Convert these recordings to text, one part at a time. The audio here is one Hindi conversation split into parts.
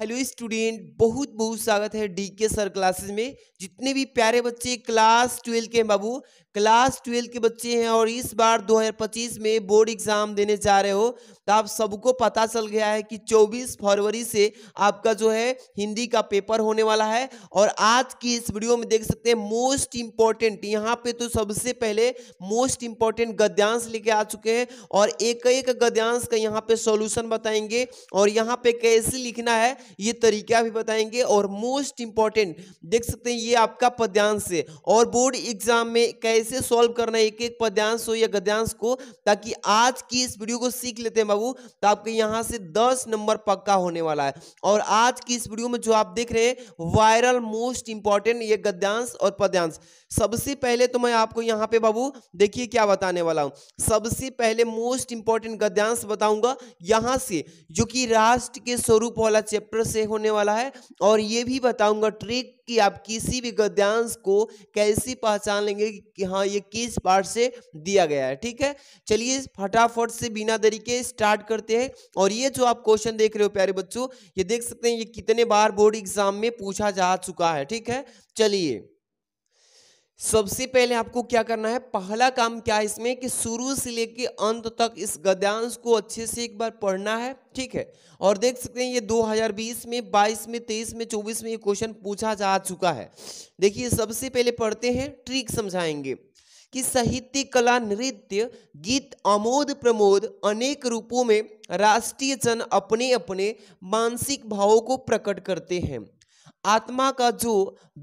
हेलो स्टूडेंट बहुत बहुत स्वागत है डी के सर क्लासेस में जितने भी प्यारे बच्चे क्लास ट्वेल्व के बाबू क्लास ट्वेल्व के बच्चे हैं और इस बार 2025 में बोर्ड एग्जाम देने जा रहे हो तो आप सबको पता चल गया है कि 24 फरवरी से आपका जो है हिंदी का पेपर होने वाला है और आज की इस वीडियो में देख सकते हैं मोस्ट इम्पॉर्टेंट यहाँ पे तो सबसे पहले मोस्ट इम्पॉर्टेंट गद्यांश लेके आ चुके हैं और एक एक गद्यांश का यहाँ पे सोल्यूशन बताएंगे और यहाँ पे कैसे लिखना है ये तरीका भी बताएंगे और मोस्ट इंपॉर्टेंट देख सकते हैं ये आपका पद्यांश है और बोर्ड एग्जाम में कैसे सॉल्व करना है एक एक पद्यांश हो या गद्यांश को ताकि आज की इस वीडियो को सीख लेते हैं बाबू तो आपके यहाँ से दस नंबर पक्का होने वाला है और आज की इस वीडियो में जो आप देख रहे हैं वायरल मोस्ट इंपॉर्टेंट ये गद्यांश और पद्यांश सबसे पहले तो मैं आपको यहाँ पे बाबू देखिए क्या बताने वाला हूँ सबसे पहले मोस्ट इंपॉर्टेंट गद्यांश बताऊंगा यहाँ से जो कि राष्ट्र के स्वरूप वाला चैप्टर से होने वाला है और ये भी बताऊंगा ट्रिक कि आप किसी भी गद्यांश को कैसे पहचान लेंगे कि हाँ ये किस पार्ट से दिया गया है ठीक है चलिए फटाफट से बिना देरी के स्टार्ट करते हैं और ये जो आप क्वेश्चन देख रहे हो प्यारे बच्चों ये देख सकते हैं ये कितने बार बोर्ड एग्जाम में पूछा जा चुका है ठीक है चलिए सबसे पहले आपको क्या करना है पहला काम क्या है इसमें कि शुरू से लेके अंत तक इस गद्यांश को अच्छे से एक बार पढ़ना है ठीक है और देख सकते हैं ये 2020 में 22 में 23 में 24 में ये क्वेश्चन पूछा जा चुका है देखिए सबसे पहले पढ़ते हैं ट्रिक समझाएंगे कि साहित्य कला नृत्य गीत अमोद प्रमोद अनेक रूपों में राष्ट्रीय जन अपने अपने मानसिक भावों को प्रकट करते हैं आत्मा का जो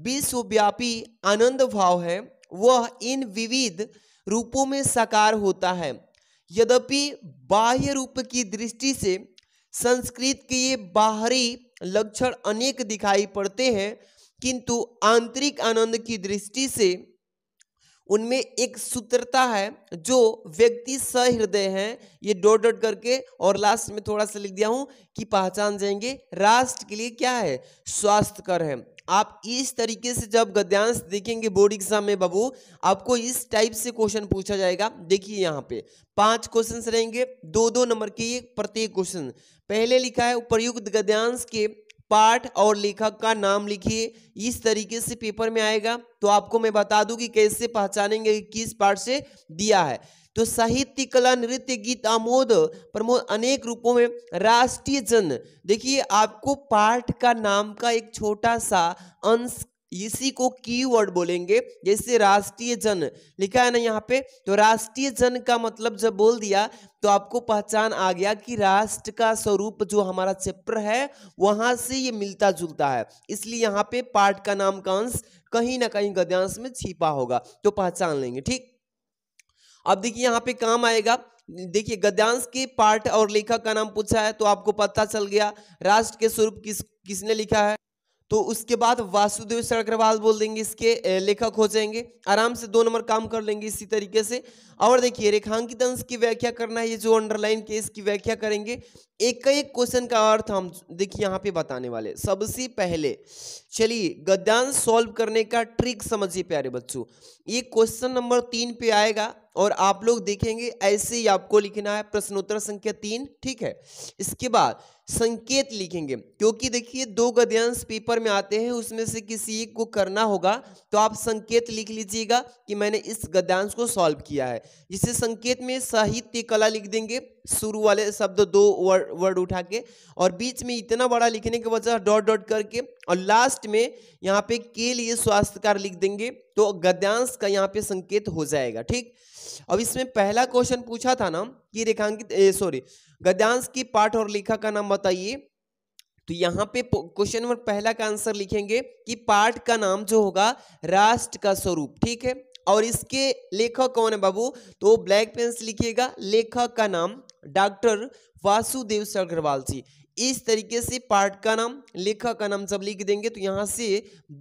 विश्वव्यापी आनंद भाव है वह इन विविध रूपों में साकार होता है यद्यपि बाह्य रूप की दृष्टि से संस्कृत के ये बाहरी लक्षण अनेक दिखाई पड़ते हैं किंतु आंतरिक आनंद की दृष्टि से उनमें एक सूत्रता है जो व्यक्ति सहृदय हैं ये डोट डोट करके और लास्ट में थोड़ा सा लिख दिया हूँ कि पहचान जाएंगे राष्ट्र के लिए क्या है स्वास्थ्य कर है आप इस तरीके से जब गद्यांश देखेंगे बोर्ड एग्जाम में बाबू आपको इस टाइप से क्वेश्चन पूछा जाएगा देखिए यहाँ पे पांच क्वेश्चन रहेंगे दो दो नंबर के प्रत्येक क्वेश्चन पहले लिखा है उपयुक्त गद्यांश के पाठ और लेखक का नाम लिखिए इस तरीके से पेपर में आएगा तो आपको मैं बता दूं कि कैसे पहचानेंगे किस पाठ से दिया है तो साहित्य कला नृत्य गीत आमोद प्रमोद अनेक रूपों में राष्ट्रीय जन देखिए आपको पाठ का नाम का एक छोटा सा अंश इसी को कीवर्ड बोलेंगे जैसे राष्ट्रीय जन लिखा है ना यहाँ पे तो राष्ट्रीय जन का मतलब जब बोल दिया तो आपको पहचान आ गया कि राष्ट्र का स्वरूप जो हमारा चैप्टर है वहां से ये मिलता जुलता है इसलिए यहाँ पे पाठ का नाम कांश कहीं ना कहीं गद्यांश में छिपा होगा तो पहचान लेंगे ठीक अब देखिए यहाँ पे काम आएगा देखिए गद्यांश के पाठ और लेखक का नाम पूछा है तो आपको पता चल गया राष्ट्र के स्वरूप किस किसने लिखा है तो उसके बाद वासुदेव सड़करवाल बोल देंगे इसके लेखक हो जाएंगे आराम से दो नंबर काम कर लेंगे इसी तरीके से और देखिए रेखांकित अंश की व्याख्या करना है ये जो अंडरलाइन केस की व्याख्या करेंगे एक एक क्वेश्चन का अर्थ हम देखिए यहाँ पे बताने वाले सबसे पहले चलिए गद्यांश सॉल्व करने का ट्रिक समझिए प्यारे बच्चों ये क्वेश्चन नंबर तीन पे आएगा और आप लोग देखेंगे ऐसे ही आपको लिखना है प्रश्नोत्तर संख्या तीन ठीक है इसके बाद संकेत लिखेंगे क्योंकि देखिए दो गद्यांश पेपर में आते हैं उसमें से किसी एक को करना होगा तो आप संकेत लिख लीजिएगा कि मैंने इस गद्यांश को सॉल्व किया है जिसे संकेत में साहित्य कला लिख देंगे शुरू वाले शब्द दो वर्ड वर्ड उठा के और बीच में इतना बड़ा लिखने के वजह डॉट डॉट करके और लास्ट में यहाँ पे के लिए स्वास्थ्यकार लिख देंगे तो गद्यांश का यहाँ पे संकेत हो जाएगा ठीक अब इसमें पहला क्वेश्चन पूछा था ना कि रेखांकित सॉरी गद्यांश की पाठ और लेखा का नाम बताइए तो यहाँ पे क्वेश्चन नंबर पहला का आंसर लिखेंगे कि पाठ का नाम जो होगा राष्ट्र का स्वरूप ठीक है और इसके लेखक कौन है बाबू तो ब्लैक पेन से लिखिएगा लेखक का नाम डॉक्टर वासुदेव सगरवाल जी इस तरीके से पाठ का नाम लेखक का नाम जब लिख देंगे तो यहाँ से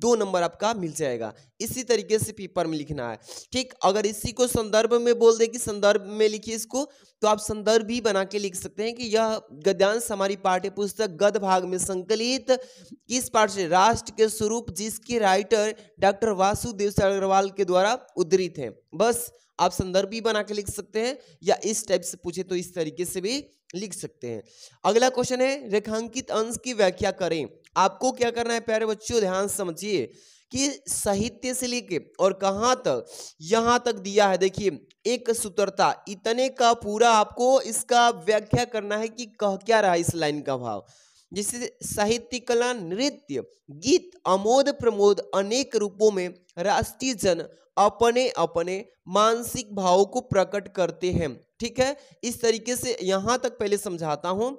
दो नंबर आपका मिल जाएगा इसी तरीके से पेपर में लिखना है ठीक अगर इसी को संदर्भ में बोल दे कि संदर्भ में लिखिए इसको तो आप संदर्भ भी बना के लिख सकते हैं कि यह गद्यांश हमारी पाठ्य पुस्तक गद भाग में संकलित किस पाठ से राष्ट्र के स्वरूप जिसके राइटर डॉक्टर वासुदेव अग्रवाल के द्वारा उद्धृत है बस आप संदर्भ भी बना के लिख सकते हैं या इस टाइप से पूछे तो इस तरीके से भी लिख सकते हैं अगला क्वेश्चन है रेखांकित अंश की व्याख्या करें आपको क्या करना है प्यारे बच्चों ध्यान समझिए कि साहित्य से लेके और कहाँ तक यहाँ तक दिया है देखिए एक सूत्रता इतने का पूरा आपको इसका व्याख्या करना है कि कह क्या रहा इस लाइन का भाव जिससे साहित्य कला नृत्य गीत अमोद प्रमोद अनेक रूपों में राष्ट्रीय जन अपने अपने मानसिक भावों को प्रकट करते हैं ठीक है इस तरीके से यहाँ तक पहले समझाता हूँ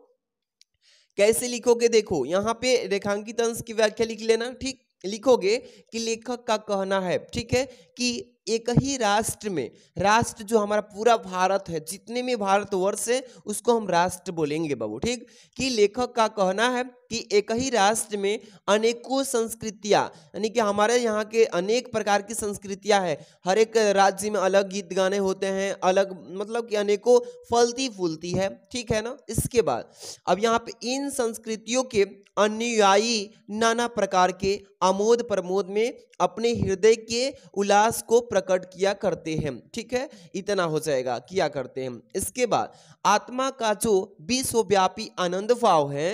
कैसे लिखोगे देखो यहाँ पे रेखांकित अंश की व्याख्या लिख लेना ठीक लिखोगे कि लेखक का कहना है ठीक है कि एक ही राष्ट्र में राष्ट्र जो हमारा पूरा भारत है जितने में भारतवर्ष है उसको हम राष्ट्र बोलेंगे बाबू ठीक कि लेखक का कहना है कि एक ही राष्ट्र में अनेकों संस्कृतियाँ यानी कि हमारे यहाँ के अनेक प्रकार की संस्कृतियाँ हैं हर एक राज्य में अलग गीत गाने होते हैं अलग मतलब कि अनेकों फलती फूलती है ठीक है ना इसके बाद अब यहाँ पे इन संस्कृतियों के अनुयायी नाना प्रकार के आमोद प्रमोद में अपने हृदय के उल्लास को प्रकट किया करते हैं ठीक है इतना हो जाएगा किया करते हैं इसके बाद आत्मा का जो विश्वव्यापी आनंद भाव है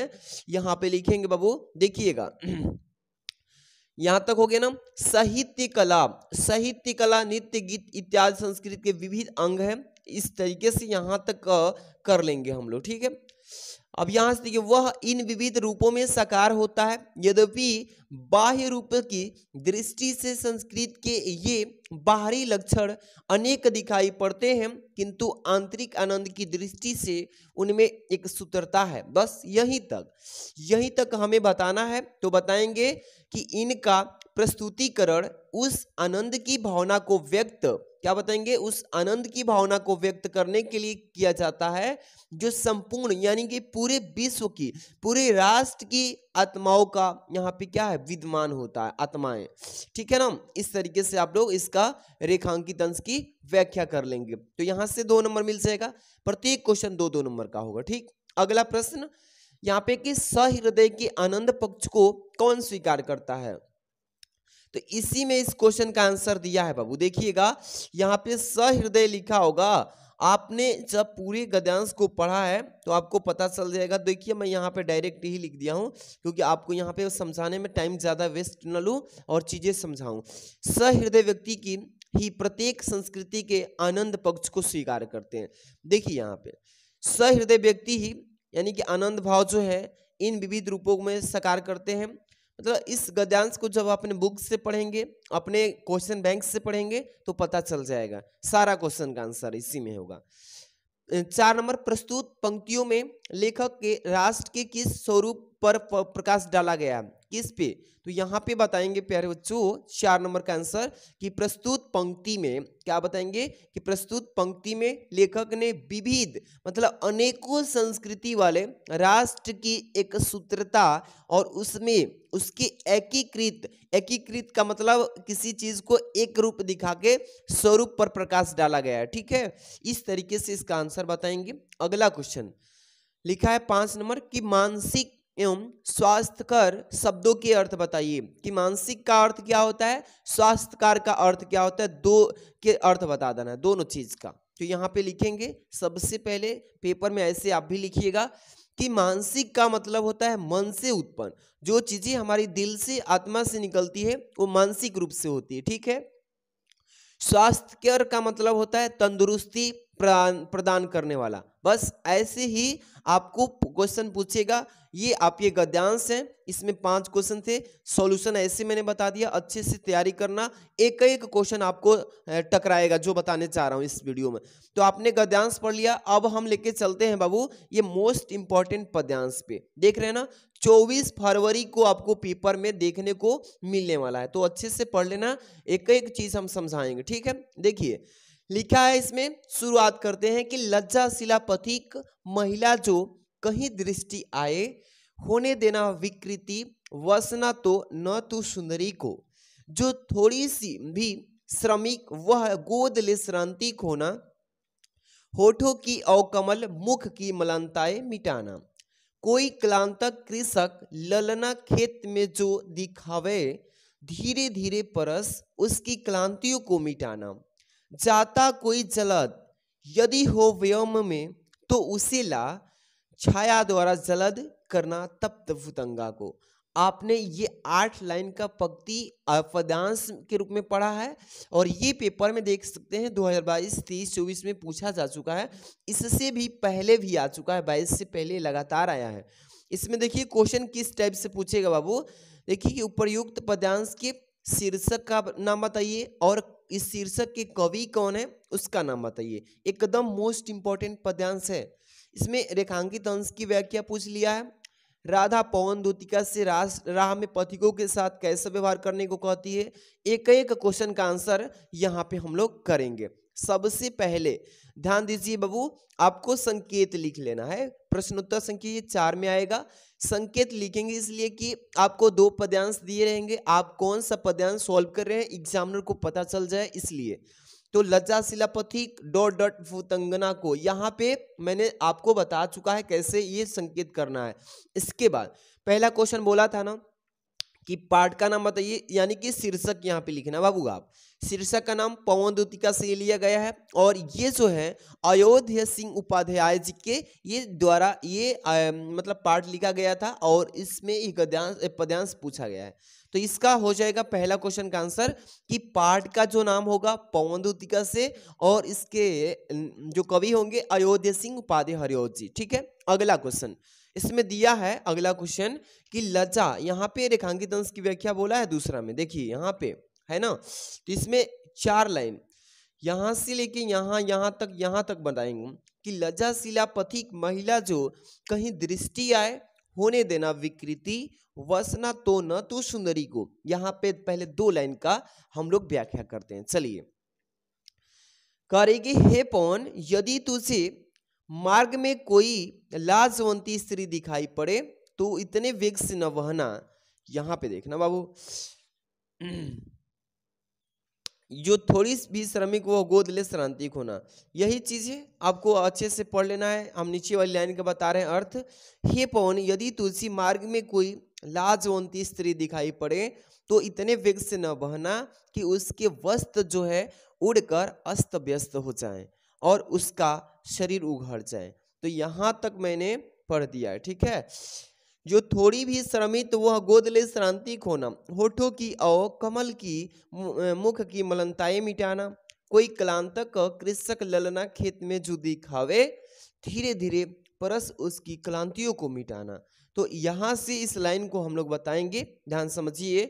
यहाँ पे लिखेंगे बाबू देखिएगा यहाँ तक हो गया ना साहित्य कला साहित्य कला नृत्य गीत इत्यादि संस्कृत के विविध अंग हैं इस तरीके से यहां तक कर लेंगे हम लोग ठीक है अब यहां से देखिए वह इन विविध रूपों में साकार होता है यद्यपि बाह्य रूप की दृष्टि से संस्कृत के ये बाहरी लक्षण अनेक दिखाई पड़ते हैं किंतु आंतरिक आनंद की दृष्टि से उनमें एक सूत्रता है बस यहीं तक यहीं तक हमें बताना है तो बताएंगे कि इनका प्रस्तुतिकरण उस आनंद की भावना को व्यक्त क्या बताएंगे उस आनंद की भावना को व्यक्त करने के लिए किया जाता है जो संपूर्ण यानी कि पूरे विश्व की पूरे राष्ट्र की आत्माओं का यहाँ पे क्या है विद्यमान होता है आत्माएं ठीक है ना इस तरीके से आप लोग इसका रेखांकित अंश की व्याख्या कर लेंगे तो यहां से दो नंबर मिल जाएगा प्रत्येक क्वेश्चन दो दो नंबर का होगा ठीक अगला प्रश्न यहाँ पे कि सहृदय के आनंद पक्ष को कौन स्वीकार करता है तो इसी में इस क्वेश्चन का आंसर दिया है बाबू देखिएगा यहाँ पे सहृदय लिखा होगा आपने जब पूरे गद्यांश को पढ़ा है तो आपको पता चल जाएगा देखिए मैं यहाँ पे डायरेक्ट ही लिख दिया हूँ क्योंकि आपको यहाँ पे समझाने में टाइम ज़्यादा वेस्ट न लूँ और चीज़ें समझाऊँ सहृदय व्यक्ति की ही प्रत्येक संस्कृति के आनंद पक्ष को स्वीकार करते हैं देखिए यहाँ पे सहृदय व्यक्ति ही यानी कि आनंद भाव जो है इन विविध रूपों में साकार करते हैं मतलब इस गद्यांश को जब अपने बुक से पढ़ेंगे अपने क्वेश्चन बैंक से पढ़ेंगे तो पता चल जाएगा सारा क्वेश्चन का आंसर इसी में होगा चार नंबर प्रस्तुत पंक्तियों में लेखक के राष्ट्र के किस स्वरूप पर प्रकाश डाला गया किस पे तो यहाँ पे बताएंगे प्यारे बच्चों चार नंबर का आंसर कि प्रस्तुत पंक्ति में क्या बताएंगे कि प्रस्तुत पंक्ति में लेखक ने विविध मतलब अनेकों संस्कृति वाले राष्ट्र की एक सूत्रता और उसमें उसके एकीकृत एकीकृत का मतलब किसी चीज को एक रूप दिखा के स्वरूप पर प्रकाश डाला गया है ठीक है इस तरीके से इसका आंसर बताएंगे अगला क्वेश्चन लिखा है पांच नंबर कि मानसिक एवं स्वास्थ्य कर शब्दों के अर्थ बताइए कि मानसिक का अर्थ क्या होता है स्वास्थ्यकार का अर्थ क्या होता है दो के अर्थ बता देना है दोनों चीज का तो यहाँ पे लिखेंगे सबसे पहले पेपर में ऐसे आप भी लिखिएगा कि मानसिक का मतलब होता है मन से उत्पन्न जो चीजें हमारी दिल से आत्मा से निकलती है वो मानसिक रूप से होती है ठीक है स्वास्थ्य का मतलब होता है तंदुरुस्ती प्रदान प्रदान करने वाला बस ऐसे ही आपको क्वेश्चन पूछेगा ये आप ये गद्यांश हैं इसमें पांच क्वेश्चन थे सॉल्यूशन ऐसे मैंने बता दिया अच्छे से तैयारी करना एक एक क्वेश्चन आपको टकराएगा जो बताने चाह रहा हूँ इस वीडियो में तो आपने गद्यांश पढ़ लिया अब हम लेके चलते हैं बाबू ये मोस्ट इंपॉर्टेंट पद्यांश पे देख रहे हैं ना चौबीस फरवरी को आपको पेपर में देखने को मिलने वाला है तो अच्छे से पढ़ लेना एक एक चीज हम समझाएंगे ठीक है देखिए लिखा है इसमें शुरुआत करते हैं कि लज्जा पथिक महिला जो कहीं दृष्टि आए होने देना विकृति वसना तो न तू सुंदरी को जो थोड़ी सी भी श्रमिक वह गोद ले श्रांतिक खोना होठों की अवकमल मुख की मलंताए मिटाना कोई क्लांतक कृषक ललना खेत में जो दिखावे धीरे धीरे परस उसकी क्लांतियों को मिटाना जाता कोई जलद यदि हो व्योम में तो उसे ला छाया द्वारा जलद करना तप्त भूतंगा को आपने ये आठ लाइन का पक्ति अपदांश के रूप में पढ़ा है और ये पेपर में देख सकते हैं 2022, 23, 24 में पूछा जा चुका है इससे भी पहले भी आ चुका है बाईस से पहले लगातार आया है इसमें देखिए क्वेश्चन किस टाइप से पूछेगा बाबू देखिए कि उपयुक्त पद्यांश के शीर्षक का नाम बताइए और इस शीर्षक के कवि कौन है उसका नाम बताइए एकदम मोस्ट इंपॉर्टेंट पद्यांश है इसमें रेखांकित अंश की व्याख्या पूछ लिया है राधा पवन दूतिका से रास राह में पथिकों के साथ कैसे व्यवहार करने को कहती है एक एक क्वेश्चन का आंसर यहाँ पे हम लोग करेंगे सबसे पहले ध्यान दीजिए बाबू आपको संकेत लिख लेना है प्रश्नोत्तर संख्या चार में आएगा संकेत लिखेंगे इसलिए कि आपको दो पद्यांश दिए रहेंगे आप कौन सा पद्यांश सॉल्व कर रहे हैं एग्जामिनर को पता चल जाए इसलिए तो लज्जा शिलापथिक डॉट डॉट भूतंगना को यहाँ पे मैंने आपको बता चुका है कैसे ये संकेत करना है इसके बाद पहला क्वेश्चन बोला था ना कि पाठ का नाम बताइए यानी कि शीर्षक यहाँ पे लिखना बाबू आप शीर्षक का नाम पवन दुतिका से लिया गया है और ये जो है अयोध्या सिंह उपाध्याय जी के ये द्वारा ये आ, मतलब पाठ लिखा गया था और इसमें एक पद्यांश पूछा गया है तो इसका हो जाएगा पहला क्वेश्चन का आंसर कि पाठ का जो नाम होगा पवन दुतिका से और इसके जो कवि होंगे अयोध्या सिंह उपाध्याय हरिओत जी ठीक है अगला क्वेश्चन इसमें दिया है अगला क्वेश्चन कि लज्जा यहाँ पे रेखांकित अंश की व्याख्या बोला है दूसरा में देखिए यहाँ पे है ना तो इसमें चार लाइन यहाँ से लेके यहाँ यहाँ तक यहाँ तक बताएंगे कि लजाशिला पथिक महिला जो कहीं दृष्टि आए होने देना विकृति वसना तो न तो सुंदरी को यहाँ पे पहले दो लाइन का हम लोग व्याख्या करते हैं चलिए करेगी हे पौन यदि तुझे मार्ग में कोई लाजवंती स्त्री दिखाई पड़े तो इतने वेग से न वहना यहाँ पे देखना बाबू जो थोड़ी भी श्रमिक वो गोद ले श्रांतिक होना यही चीज है आपको अच्छे से पढ़ लेना है हम नीचे वाली लाइन का बता रहे हैं अर्थ हे पवन यदि तुलसी मार्ग में कोई लाजवंती स्त्री दिखाई पड़े तो इतने वेग से न बहना कि उसके वस्त्र जो है उड़कर अस्त व्यस्त हो जाए और उसका शरीर उघड़ जाए तो यहाँ तक मैंने पढ़ दिया है ठीक है जो थोड़ी भी श्रमित वह गोद ले श्रांतिक होना होठों की औ कमल की मुख की मलनताएं मिटाना कोई क्लांतक कृषक ललना खेत में जुदी खावे धीरे धीरे परस उसकी क्लांतियों को मिटाना तो यहाँ से इस लाइन को हम लोग बताएंगे ध्यान समझिए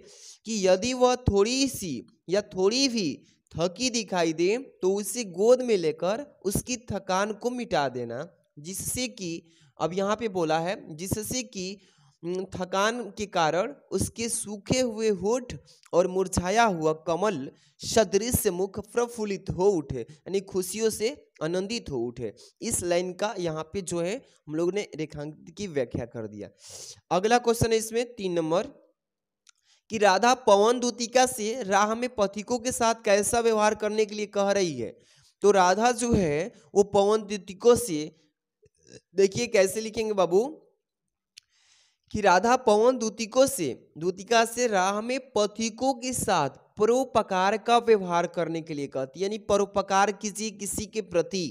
कि यदि वह थोड़ी सी या थोड़ी भी थकी दिखाई दे तो उसे गोद में लेकर उसकी थकान को मिटा देना जिससे कि अब यहाँ पे बोला है जिससे कि थकान के कारण उसके सूखे हुए होठ और मुरझाया हुआ कमल सदृश मुख प्रफुल्लित हो उठे यानी खुशियों से आनंदित हो उठे इस लाइन का यहाँ पे जो है हम लोग ने रेखांकित की व्याख्या कर दिया अगला क्वेश्चन है इसमें तीन नंबर कि राधा पवन दूतिका से राह में पथिकों के साथ कैसा व्यवहार करने के लिए कह रही है तो राधा जो है वो पवन दूतिकों से देखिए कैसे लिखेंगे बाबू कि राधा पवन दूतिको से दूतिका से राह में पथिकों के साथ परोपकार का व्यवहार करने के लिए कहती यानी परोपकार किसी किसी के प्रति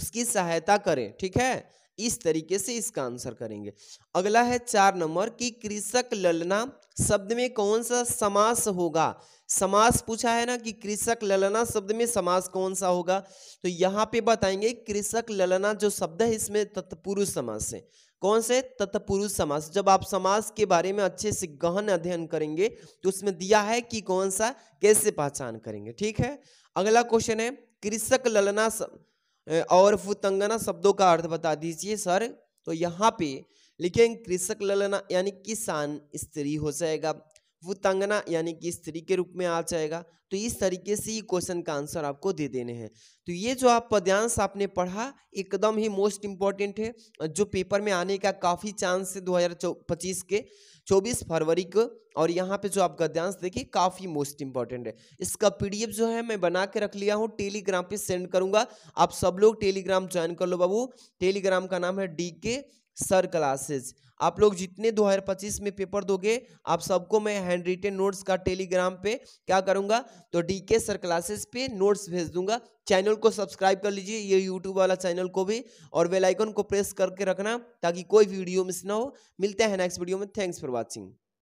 उसकी सहायता करें ठीक है इस तरीके से इसका आंसर करेंगे अगला है चार नंबर कि कृषक ललना शब्द में कौन सा समास होगा समास पूछा है ना कि कृषक ललना शब्द में समास कौन सा होगा तो यहाँ पे बताएंगे कृषक ललना जो शब्द है इसमें तत्पुरुष समास है कौन से तत्पुरुष समास जब आप समास के बारे में अच्छे से गहन अध्ययन करेंगे तो उसमें दिया है कि कौन सा कैसे पहचान करेंगे ठीक है अगला क्वेश्चन है कृषक ललना सब... और फुतंगना शब्दों का अर्थ बता दीजिए सर तो यहाँ पे लिखेंगे कृषक ललना यानी किसान स्त्री हो जाएगा फुतंगना यानी कि स्त्री के रूप में आ जाएगा तो इस तरीके से ये क्वेश्चन का आंसर आपको दे देने हैं तो ये जो आप पद्यांश आपने पढ़ा एकदम ही मोस्ट इम्पॉर्टेंट है जो पेपर में आने का काफ़ी चांस है दो के चौबीस फरवरी को और यहाँ पे जो आप गद्यांश देखिए काफ़ी मोस्ट इंपॉर्टेंट है इसका पीडीएफ जो है मैं बना के रख लिया हूँ टेलीग्राम पे सेंड करूंगा आप सब लोग टेलीग्राम ज्वाइन कर लो बाबू टेलीग्राम का नाम है डी के सर क्लासेस आप लोग जितने 2025 में पेपर दोगे आप सबको मैं हैंड रिटेन नोट्स का टेलीग्राम पे क्या करूँगा तो डी के सर क्लासेस पे नोट्स भेज दूंगा चैनल को सब्सक्राइब कर लीजिए ये यूट्यूब वाला चैनल को भी और बेल आइकन को प्रेस करके रखना ताकि कोई वीडियो मिस ना हो मिलते हैं नेक्स्ट वीडियो में थैंक्स फॉर वॉचिंग